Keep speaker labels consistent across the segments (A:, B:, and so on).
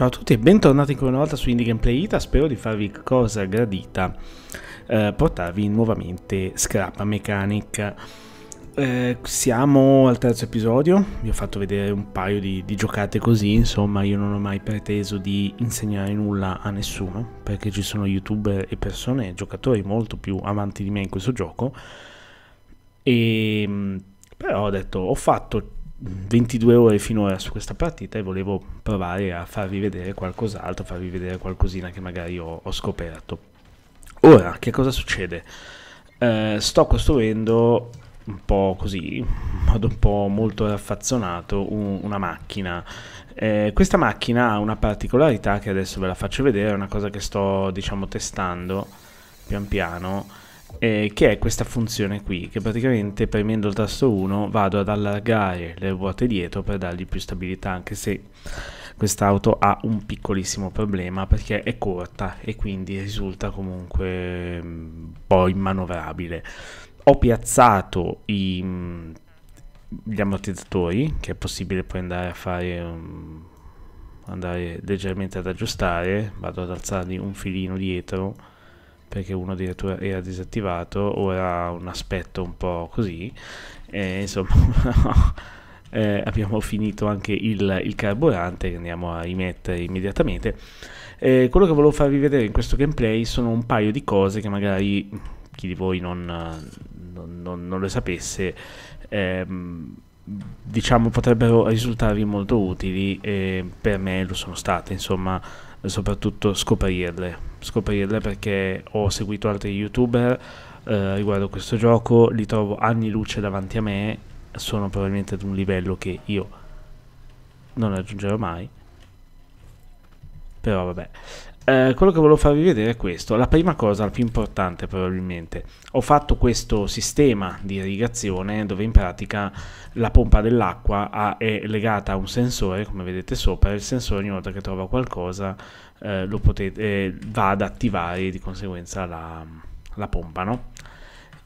A: Ciao a tutti e bentornati ancora una volta su Indie Gameplay Ita, spero di farvi cosa gradita eh, portarvi nuovamente Scrappa Mechanic. Eh, siamo al terzo episodio, vi ho fatto vedere un paio di, di, giocate così, insomma io non ho mai preteso di insegnare nulla a nessuno, perché ci sono youtuber e persone, giocatori molto più avanti di me in questo gioco, e, ehm, però ho detto ho fatto 22 ore finora su questa partita e volevo provare a farvi vedere qualcos'altro, farvi vedere qualcosina che magari ho, ho scoperto. Ora, che cosa succede? Eh, sto costruendo un po' così, in modo un po' molto raffazzonato, un, una macchina. Eh, questa macchina ha una particolarità che adesso ve la faccio vedere, è una cosa che sto diciamo testando pian piano eh, che è questa funzione qui, che praticamente premendo il tasto 1 vado ad allargare le ruote dietro per dargli più stabilità, anche se quest'auto ha un piccolissimo problema perché è corta e quindi risulta comunque mm, un poi manovrabile. Ho piazzato i, mm, gli ammortizzatori, che è possibile poi andare a fare... Um, andare leggermente ad aggiustare vado ad alzarli un filino dietro perché uno addirittura era disattivato o era un aspetto un po' così e insomma eh, abbiamo finito anche il, il carburante che andiamo a rimettere immediatamente eh, quello che volevo farvi vedere in questo gameplay sono un paio di cose che magari chi di voi non, non, non, non le sapesse ehm, diciamo potrebbero risultarvi molto utili e per me lo sono state insomma soprattutto scoprirle, scoprirle perché ho seguito altri youtuber eh, riguardo questo gioco, li trovo anni luce davanti a me, sono probabilmente ad un livello che io non raggiungerò mai, però vabbè. Eh, quello che volevo farvi vedere è questo. La prima cosa, la più importante probabilmente, ho fatto questo sistema di irrigazione dove in pratica la pompa dell'acqua ha, è legata a un sensore, come vedete sopra, il sensore ogni volta che trova qualcosa eh, potete, eh, va ad attivare di conseguenza la, la pompa. No?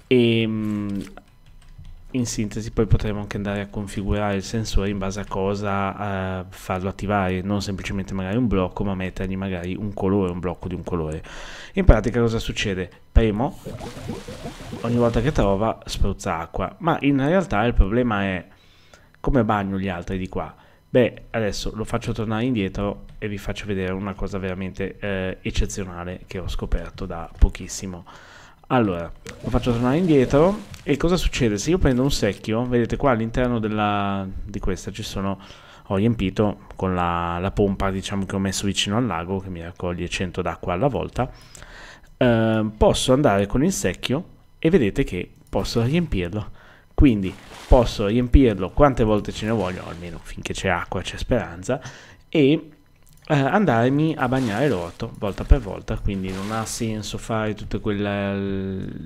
A: E, mh, mm, in sintesi poi potremo anche andare a configurare il sensore in base a cosa eh, farlo attivare, non semplicemente magari un blocco, ma mettergli magari un colore, un blocco di un colore. In pratica cosa succede? Premo, ogni volta che trova spruzza acqua, ma in realtà il problema è come bagno gli altri di qua? Beh, adesso lo faccio tornare indietro e vi faccio vedere una cosa veramente eh, eccezionale che ho scoperto da pochissimo. Allora, lo faccio tornare indietro. E cosa succede? Se io prendo un secchio, vedete qua all'interno di questa ci sono... Ho riempito con la, la pompa diciamo, che ho messo vicino al lago che mi raccoglie 100 d'acqua alla volta. Eh, posso andare con il secchio e vedete che posso riempirlo. Quindi posso riempirlo quante volte ce ne voglio, almeno finché c'è acqua c'è speranza, e eh, andarmi a bagnare l'orto volta per volta, quindi non ha senso fare tutte quelle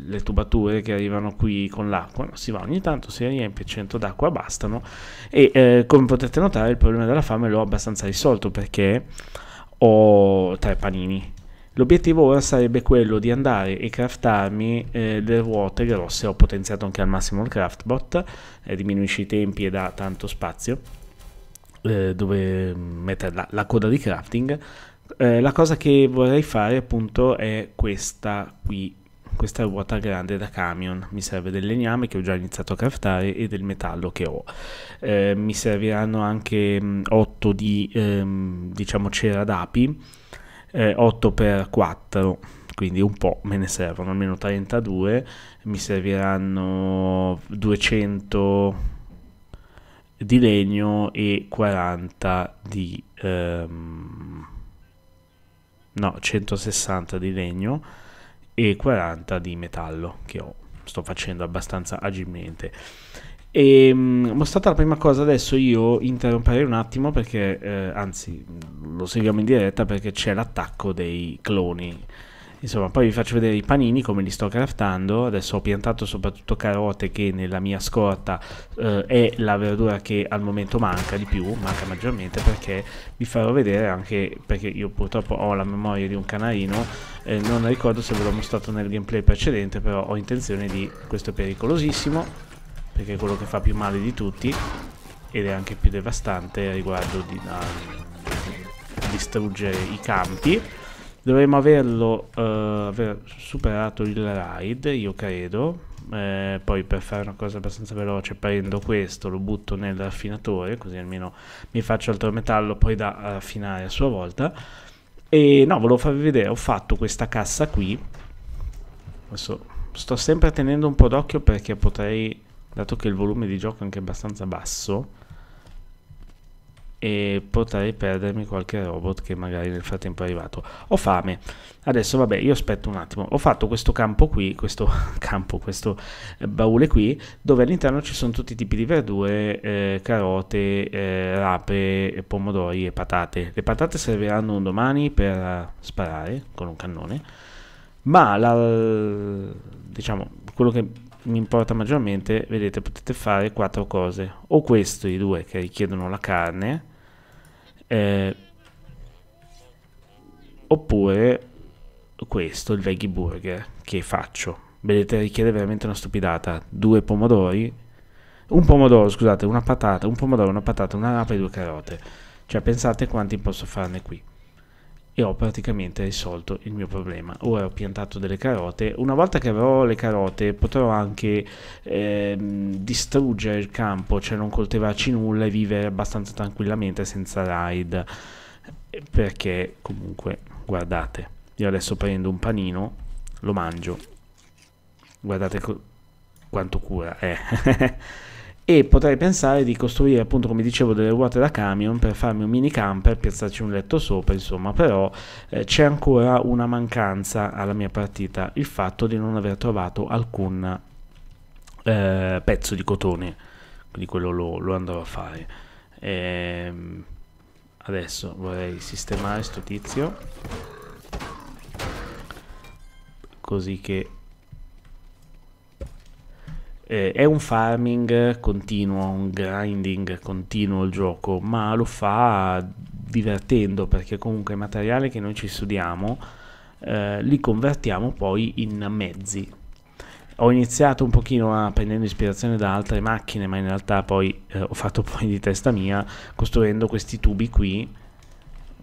A: le tubature che arrivano qui con l'acqua, no, si va ogni tanto, si riempie 100 d'acqua, bastano e eh, come potete notare il problema della fame l'ho abbastanza risolto perché ho tre panini. L'obiettivo ora sarebbe quello di andare e craftarmi eh, le ruote grosse, ho potenziato anche al massimo il craftbot, eh, diminuisce i tempi e dà tanto spazio eh, dove mm, mettere la, la, coda di crafting. Eh, la cosa che vorrei fare appunto è questa qui, questa ruota grande da camion. Mi serve del legname che ho già iniziato a craftare e del metallo che ho. Eh, mi serviranno anche 8 mm, di ehm, diciamo cera d'api, 8 eh, per 4 quindi un po' me ne servono, almeno 32, mi serviranno 200 di legno e 40 di... Um, no, 160 di legno e 40 di metallo che ho, sto facendo abbastanza agilmente. E um, mostrata la prima cosa, adesso io interromperei un attimo perché, eh, anzi, lo seguiamo in diretta perché c'è l'attacco dei cloni insomma, poi vi faccio vedere i panini come li sto craftando. Adesso ho piantato soprattutto carote che nella mia scorta eh, è la verdura che al momento manca di più, manca maggiormente perché vi farò vedere anche perché io purtroppo ho la memoria di un canarino, eh, non ricordo se ve l'ho mostrato nel gameplay precedente, però ho intenzione di questo è pericolosissimo perché è quello che fa più male di tutti ed è anche più devastante riguardo di, da, ah, distruggere i campi dovremmo averlo uh, aver superato il raid io credo eh, poi per fare una cosa abbastanza veloce prendo questo lo butto nel raffinatore così almeno mi faccio altro metallo poi da raffinare a sua volta e no volevo farvi vedere ho fatto questa cassa qui adesso sto sempre tenendo un po' d'occhio perché potrei dato che il volume di gioco è anche abbastanza basso e potrei perdermi qualche robot che magari nel frattempo è arrivato. Ho fame. Adesso vabbè, io aspetto un attimo. Ho fatto questo campo qui, questo campo, questo eh, baule qui, dove all'interno ci sono tutti i tipi di verdure, eh, carote, eh, rape, eh, pomodori e patate. Le patate serviranno un domani per eh, sparare con un cannone, ma la, diciamo, quello che mi importa maggiormente, vedete potete fare quattro cose, o questi due che richiedono la carne, eh, oppure questo, il veggie burger che faccio. Vedete richiede veramente una stupidata, due pomodori, un pomodoro scusate, una patata, un pomodoro, una patata, una rapa e due carote. Cioè pensate quanti posso farne qui e ho praticamente risolto il mio problema. Ora ho piantato delle carote, una volta che avrò le carote potrò anche eh, distruggere il campo, cioè non coltivarci nulla e vivere abbastanza tranquillamente senza raid, perché comunque guardate, io adesso prendo un panino, lo mangio, guardate quanto cura, è. eh. e potrei pensare di costruire appunto come dicevo delle ruote da camion per farmi un mini camper piazzarci un letto sopra insomma però eh, c'è ancora una mancanza alla mia partita il fatto di non aver trovato alcun eh, pezzo di cotone quindi quello lo, lo andrò a fare ehm, adesso vorrei sistemare sto tizio così che eh, è un farming continuo, un grinding continuo il gioco, ma lo fa divertendo perché comunque i materiali che noi ci studiamo eh, li convertiamo poi in mezzi. Ho iniziato un pochino a, prendendo ispirazione da altre macchine, ma in realtà poi eh, ho fatto poi di testa mia costruendo questi tubi qui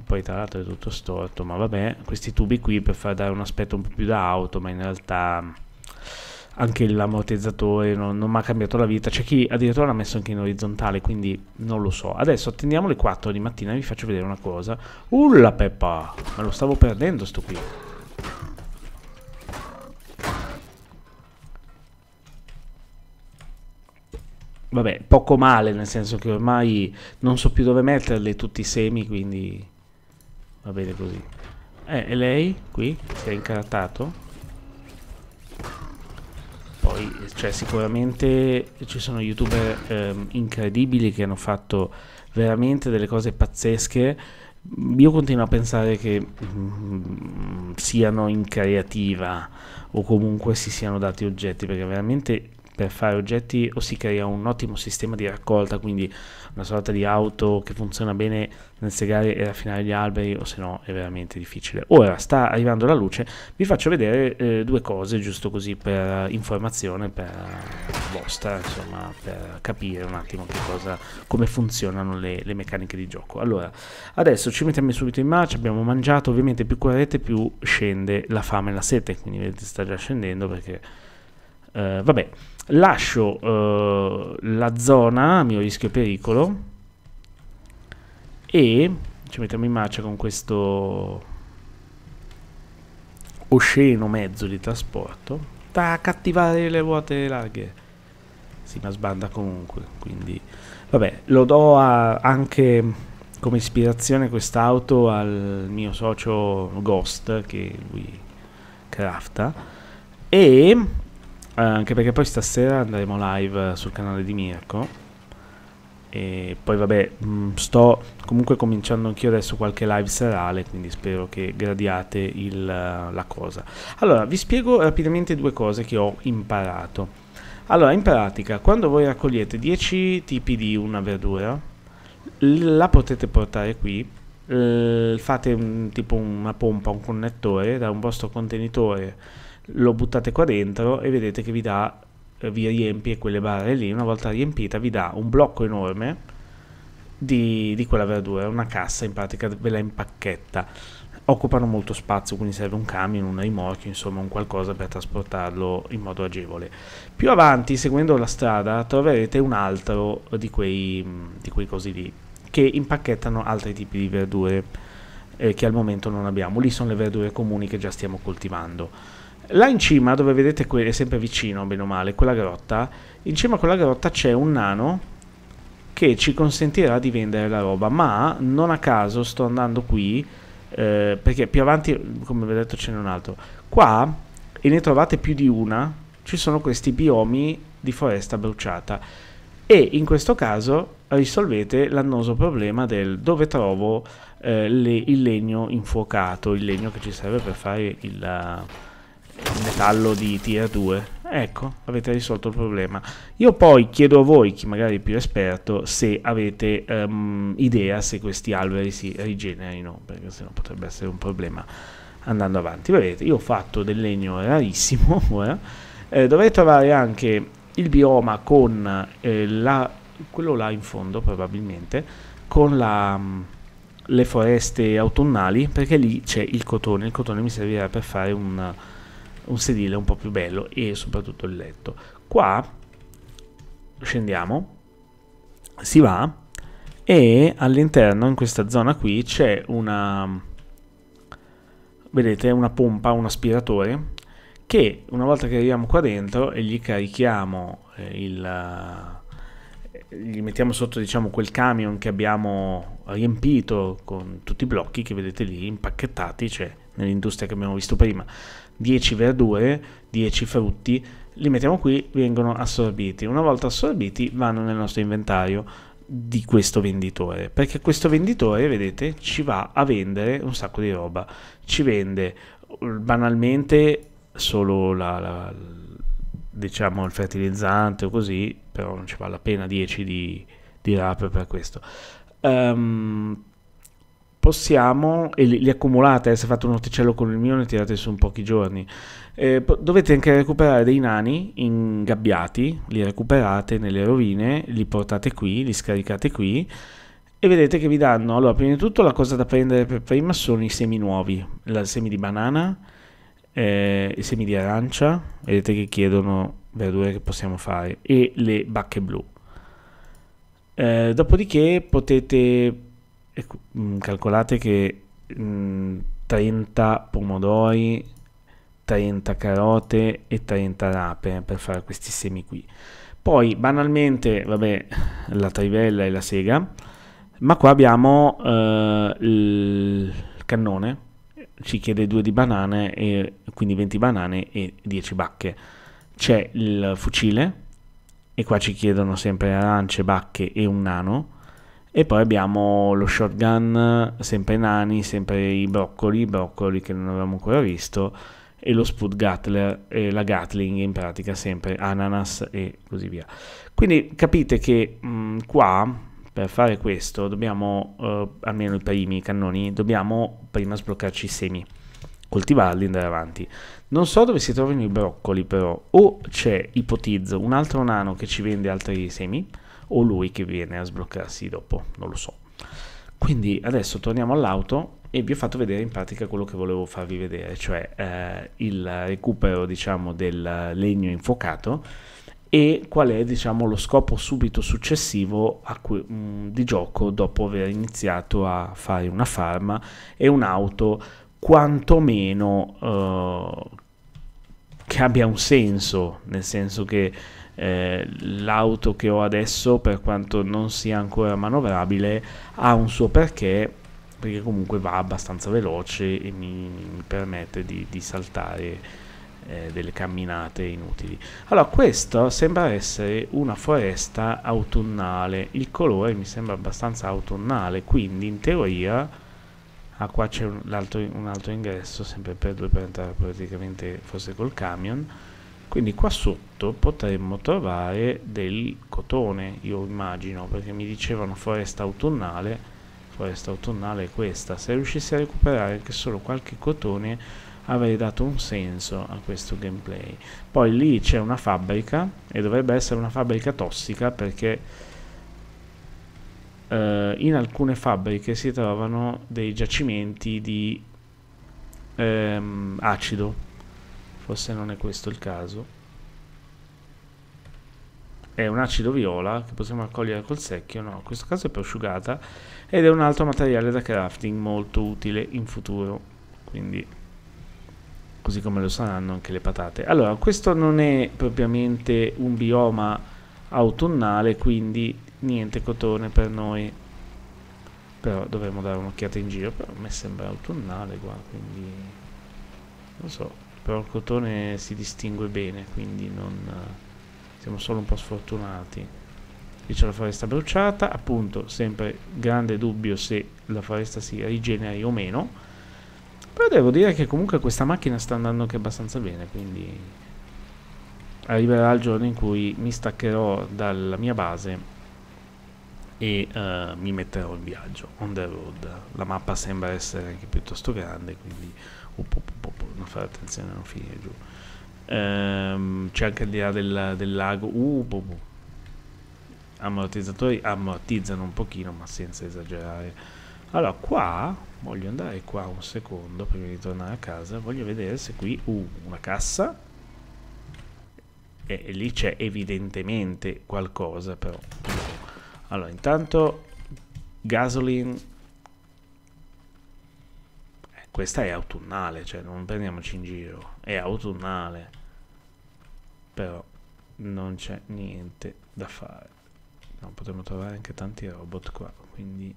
A: poi tra l'altro è tutto storto ma vabbè questi tubi qui per far dare un aspetto un po' più da auto ma in realtà anche l'ammortizzatore non, non mi ha cambiato la vita. C'è chi addirittura l'ha messo anche in orizzontale, quindi non lo so. Adesso attendiamo le 4 di mattina e vi faccio vedere una cosa. Ulla peppa, me lo stavo perdendo sto qui. Vabbè, poco male, nel senso che ormai non so più dove metterle tutti i semi, quindi va bene così. Eh, e lei? Qui? Si è incartato? poi, cioè, sicuramente ci sono youtuber ehm, incredibili che hanno fatto veramente delle cose pazzesche. Io continuo a pensare che mm, siano in creativa o comunque si siano dati oggetti perché veramente per fare oggetti o si crea un ottimo sistema di raccolta, quindi una sorta di auto che funziona bene nel segare e raffinare gli alberi o se no è veramente difficile. Ora sta arrivando la luce, vi faccio vedere eh, due cose giusto così per eh, informazione, per eh, vostra, insomma, per capire un attimo che cosa, come funzionano le, le meccaniche di gioco. Allora, adesso ci mettiamo subito in marcia, abbiamo mangiato, ovviamente più correte più scende la fame e la sete, quindi vedete sta già scendendo perché... Eh, vabbè, lascio eh, la zona a mio rischio e pericolo e ci mettiamo in marcia con questo osceno mezzo di trasporto da cattivare le ruote larghe si ma sbanda comunque quindi vabbè lo do a, anche come ispirazione quest'auto al mio socio Ghost che lui crafta e eh, anche perché poi stasera andremo live sul canale di Mirko. E poi vabbè, mh, mm, sto comunque cominciando anch'io adesso qualche live serale, quindi spero che gradiate il, la cosa. Allora, vi spiego rapidamente due cose che ho imparato. Allora, in pratica, quando voi raccogliete 10 tipi di una verdura, la potete portare qui, fate un, tipo una pompa, un connettore da un vostro contenitore lo buttate qua dentro e vedete che vi dà eh, vi riempie quelle barre lì, una volta riempita vi dà un blocco enorme di, di, quella verdura, una cassa in pratica ve la impacchetta. Occupano molto spazio, quindi serve un camion, un rimorchio, insomma un qualcosa per trasportarlo in modo agevole. Più avanti, seguendo la strada, troverete un altro di quei, di quei cosi lì, che impacchettano altri tipi di verdure eh, che al momento non abbiamo. Lì sono le verdure comuni che già stiamo coltivando Là in cima, dove vedete è sempre vicino, bene o male, quella grotta, in cima a quella grotta c'è un nano che ci consentirà di vendere la roba, ma non a caso sto andando qui, eh, perché più avanti, come vi ho detto, ce n'è un altro. Qua, e ne trovate più di una, ci sono questi biomi di foresta bruciata. E in questo caso risolvete l'annoso problema del dove trovo eh, le, il legno infuocato, il legno che ci serve per fare il metallo di tier 2. Ecco, avete risolto il problema. Io poi chiedo a voi, chi magari è più esperto, se avete um, idea se questi alberi si rigenerino, perché sennò potrebbe essere un problema andando avanti. Vedete, io ho fatto del legno rarissimo ora. Eh, dovrei trovare anche il bioma con eh, la, quello là in fondo probabilmente, con la, mm, le foreste autunnali, perché lì c'è il cotone. Il cotone mi servirà per fare un un sedile un po' più bello e soprattutto il letto. Qua scendiamo, si va e all'interno in questa zona qui c'è una vedete una pompa, un aspiratore che una volta che arriviamo qua dentro e gli carichiamo eh, il gli mettiamo sotto diciamo, quel camion che abbiamo riempito con tutti i blocchi che vedete lì impacchettati, cioè nell'industria che abbiamo visto prima, 10 verdure, 10 frutti, li mettiamo qui, vengono assorbiti. Una volta assorbiti vanno nel nostro inventario di questo venditore perché questo venditore vedete ci va a vendere un sacco di roba ci vende mm, banalmente solo la, la, diciamo il fertilizzante o così però non ci vale la pena 10 di, di rap per questo. Um, possiamo, e li, li accumulate, eh, se fate un orticello con il mio ne tirate su un pochi giorni, eh, po- dovete anche recuperare dei nani ingabbiati, li recuperate nelle rovine, li portate qui, li scaricate qui e vedete che vi danno, allora prima di tutto la cosa da prendere per prima sono i semi nuovi, i semi di banana, eh, i semi di arancia, vedete che chiedono verdure che possiamo fare e le bacche blu. Eh, dopodiché potete, ecco, mm, calcolate che mh, mm, 30 pomodori, 30 carote e 30 rape per fare questi semi qui. Poi banalmente, vabbè, la trivella e la sega, ma qua abbiamo eh, il cannone, ci chiede 2 di banane, e, quindi 20 banane e 10 bacche c'è il fucile e qua ci chiedono sempre arance, bacche e un nano e poi abbiamo lo shotgun, sempre nani, sempre i broccoli, i broccoli che non avevamo ancora visto e lo Spud Gatler e la Gatling in pratica sempre ananas e così via. Quindi capite che mh, mm, qua per fare questo dobbiamo, eh, almeno i primi cannoni, dobbiamo prima sbloccarci i semi coltivarli e andare avanti. Non so dove si trovano i broccoli però, o c'è, ipotizzo, un altro nano che ci vende altri semi, o lui che viene a sbloccarsi dopo, non lo so. Quindi adesso torniamo all'auto e vi ho fatto vedere in pratica quello che volevo farvi vedere, cioè eh, il recupero diciamo del legno infuocato e qual è diciamo lo scopo subito successivo cui, mh, mm, di gioco dopo aver iniziato a fare una farma e un'auto quantomeno uh, che abbia un senso, nel senso che eh, l'auto che ho adesso, per quanto non sia ancora manovrabile, ha un suo perché, perché comunque va abbastanza veloce e mi, mi permette di, di saltare eh, delle camminate inutili. Allora, questo sembra essere una foresta autunnale, il colore mi sembra abbastanza autunnale, quindi in teoria ah, qua c'è un, un, altro ingresso sempre per due per entrare praticamente forse col camion quindi qua sotto potremmo trovare del cotone io immagino perché mi dicevano foresta autunnale foresta autunnale è questa se riuscissi a recuperare anche solo qualche cotone avrei dato un senso a questo gameplay poi lì c'è una fabbrica e dovrebbe essere una fabbrica tossica perché eh, in alcune fabbriche si trovano dei giacimenti di ehm, acido, forse non è questo il caso. È un acido viola che possiamo raccogliere col secchio, no, in questo caso è prosciugata ed è un altro materiale da crafting molto utile in futuro, quindi così come lo saranno anche le patate. Allora, questo non è propriamente un bioma autunnale, quindi niente cotone per noi però dovremmo dare un'occhiata in giro però a me sembra autunnale qua quindi non so però il cotone si distingue bene quindi non siamo solo un po' sfortunati qui c'è la foresta bruciata appunto sempre grande dubbio se la foresta si rigeneri o meno però devo dire che comunque questa macchina sta andando anche abbastanza bene quindi arriverà il giorno in cui mi staccherò dalla mia base e uh, mi metterò in viaggio on the road la mappa sembra essere anche piuttosto grande quindi up, up, up, non fare attenzione non finire giù um, c'è anche al di là del, del lago uh, ammortizzatori ammortizzano un pochino ma senza esagerare allora qua voglio andare qua un secondo prima di tornare a casa voglio vedere se qui uh, una cassa e, e lì c'è evidentemente qualcosa però allora, intanto gasoline. Eh, questa è autunnale, cioè non prendiamoci in giro. È autunnale. Però non c'è niente da fare. No, potremmo trovare anche tanti robot qua, quindi...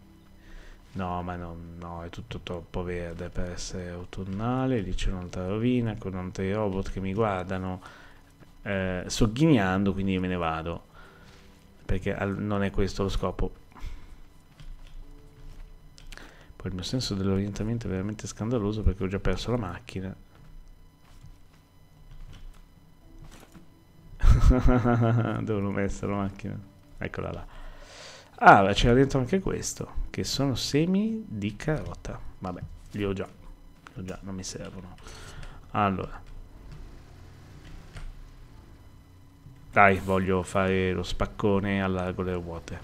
A: No, ma no, no, è tutto troppo verde per essere autunnale. Lì c'è un'altra rovina con altri robot che mi guardano eh, sogghignando, quindi io me ne vado perché non è questo lo scopo. Poi il mio senso dell'orientamento è veramente scandaloso perché ho già perso la macchina. Devo messa la macchina. Eccola là. Ah, c'era dentro anche questo, che sono semi di carota. Vabbè, li ho già. Li ho già, non mi servono. Allora, Dai, voglio fare lo spaccone al largo delle ruote.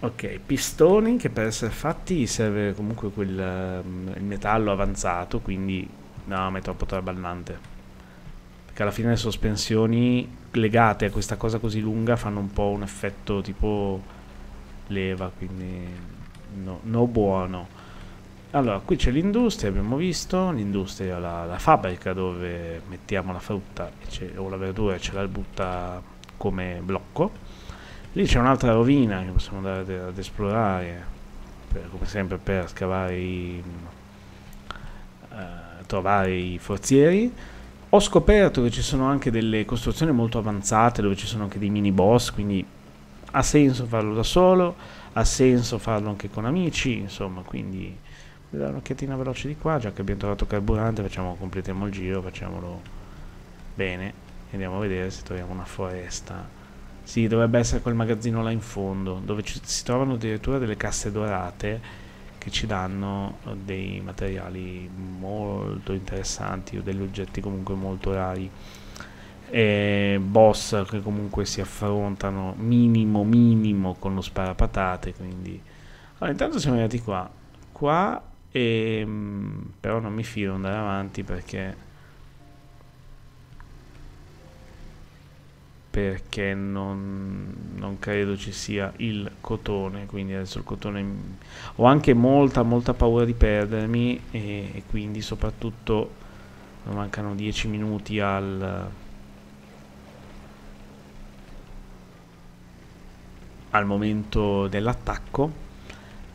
A: Ok, pistoni che per essere fatti serve comunque quel um, il metallo avanzato, quindi no, ma è troppo traballante. Perché alla fine le sospensioni legate a questa cosa così lunga fanno un po' un effetto tipo leva, quindi no, no buono. Allora, qui c'è l'industria, abbiamo visto, l'industria, la, la, fabbrica dove mettiamo la frutta o la verdura e ce la butta come blocco. Lì c'è un'altra rovina che possiamo andare ad, ad esplorare, per, come sempre per scavare i, eh, trovare i forzieri. Ho scoperto che ci sono anche delle costruzioni molto avanzate dove ci sono anche dei mini boss, quindi ha senso farlo da solo, ha senso farlo anche con amici, insomma, quindi vi dare un'occhiatina veloce di qua, già che abbiamo trovato carburante, facciamo, completiamo il giro, facciamolo bene. Andiamo a vedere se troviamo una foresta. Sì, dovrebbe essere quel magazzino là in fondo, dove ci, si trovano addirittura delle casse dorate che ci danno dei materiali molto interessanti o degli oggetti comunque molto rari e boss che comunque si affrontano minimo minimo con lo sparapatate quindi allora intanto siamo arrivati qua qua e, ehm, però non mi fido andare avanti perché... Perché non, non credo ci sia il cotone, quindi adesso il cotone... Ho anche molta, molta paura di perdermi e, e quindi soprattutto mancano 10 minuti al... al momento dell'attacco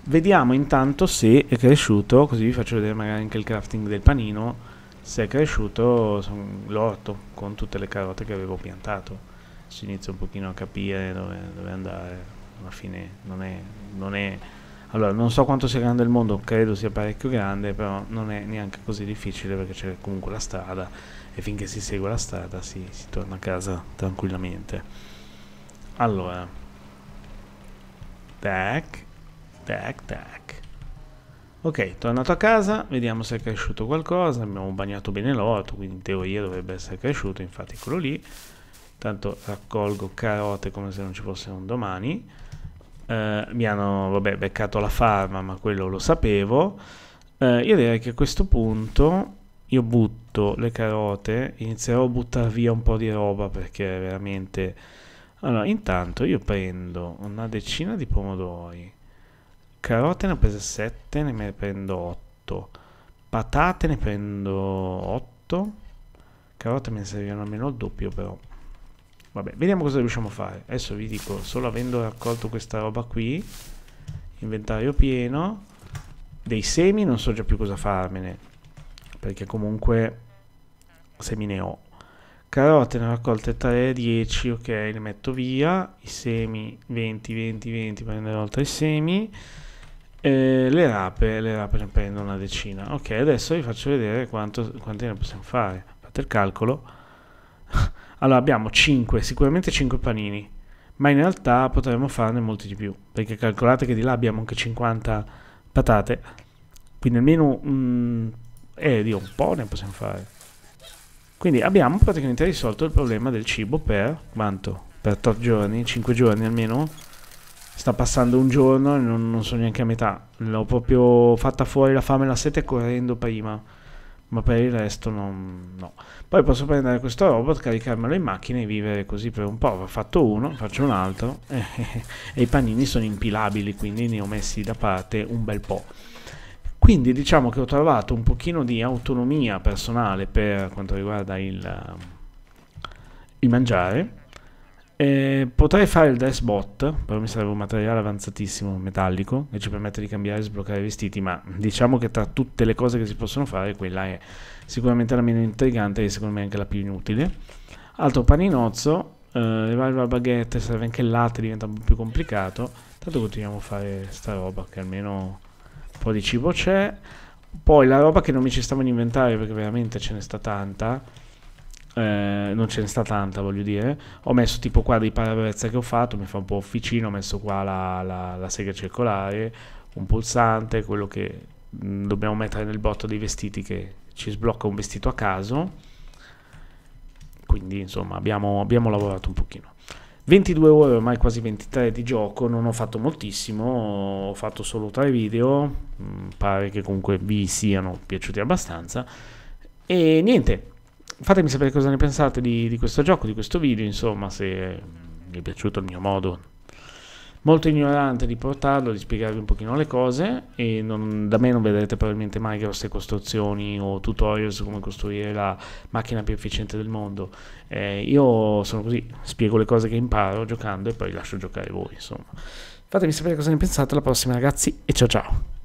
A: Vediamo intanto se è cresciuto, così vi faccio vedere magari anche il crafting del panino, se è cresciuto l'orto con tutte le carote che avevo piantato. Si inizia un pochino a capire dove, dove andare, alla fine non è, non è... Allora, non so quanto sia grande il mondo, credo sia parecchio grande, però non è neanche così difficile perché c'è comunque la strada e finché si segue la strada si, si torna a casa tranquillamente. Allora, Back. Tac, tac. Ok, tornato a casa, vediamo se è cresciuto qualcosa. Abbiamo bagnato bene l'orto, quindi in teoria dovrebbe essere cresciuto, infatti quello lì. Tanto raccolgo carote come se non ci fosse un domani. Eh, mi hanno, vabbè, beccato la farma, ma quello lo sapevo. Eh, io direi che a questo punto io butto le carote, inizierò a buttare via un po' di roba perché veramente... Allora, intanto io prendo una decina di pomodori Carote ne ho prese 7, ne prendo 8. Patate ne prendo 8. Carote me ne serviranno almeno il doppio però. Vabbè, vediamo cosa riusciamo a fare. Adesso vi dico, solo avendo raccolto questa roba qui, inventario pieno, dei semi non so già più cosa farmene, perché comunque semi ne ho. Carote ne ho raccolte 3, 10, ok, le metto via, i semi 20, 20, 20, prenderò altri semi. Eh, le rape, le rape ne prendo una decina. Ok, adesso vi faccio vedere quanto, quante ne possiamo fare. Fate il calcolo. Allora abbiamo 5, sicuramente 5 panini, ma in realtà potremmo farne molti di più, perché calcolate che di là abbiamo anche 50 patate, quindi almeno mh, eh, Dio, un po' ne possiamo fare. Quindi abbiamo praticamente risolto il problema del cibo per quanto? Per 8 giorni, 5 giorni almeno? sta passando un giorno e non, non sono neanche a metà. L'ho proprio fatta fuori la fame e la sete correndo prima. Ma per il resto non, no. Poi posso prendere questo robot, caricarmelo in macchina e vivere così per un po'. Ho fatto uno, faccio un altro. Eh, e i panini sono impilabili, quindi ne ho messi da parte un bel po'. Quindi diciamo che ho trovato un pochino di autonomia personale per quanto riguarda il, il mangiare eh, potrei fare il dress bot, però mi serve un materiale avanzatissimo, metallico, che ci permette di cambiare e sbloccare i vestiti, ma diciamo che tra tutte le cose che si possono fare, quella è sicuramente la meno intrigante e secondo me anche la più inutile. Altro paninozzo, eh, revival baguette, serve anche il latte, diventa un po' più complicato. Tanto continuiamo a fare sta roba, che almeno un po' di cibo c'è. Poi la roba che non mi ci stavo in inventario, perché veramente ce ne sta tanta eh, non ce ne sta tanta, voglio dire. Ho messo tipo qua dei parabrezza che ho fatto, mi fa un po' officino, ho messo qua la, la, la sega circolare, un pulsante, quello che mh, mm, dobbiamo mettere nel botto dei vestiti che ci sblocca un vestito a caso. Quindi insomma abbiamo, abbiamo lavorato un pochino. 22 ore, ormai quasi 23 di gioco, non ho fatto moltissimo, ho fatto solo 3 video, mh, mm, pare che comunque vi siano piaciuti abbastanza. E niente, fatemi sapere cosa ne pensate di, di questo gioco, di questo video, insomma, se vi è piaciuto il mio modo molto ignorante di portarlo, di spiegarvi un pochino le cose e non, da me non vedrete probabilmente mai grosse costruzioni o tutorial su come costruire la macchina più efficiente del mondo. Eh, io sono così, spiego le cose che imparo giocando e poi lascio giocare voi, insomma. Fatemi sapere cosa ne pensate alla prossima ragazzi e ciao ciao!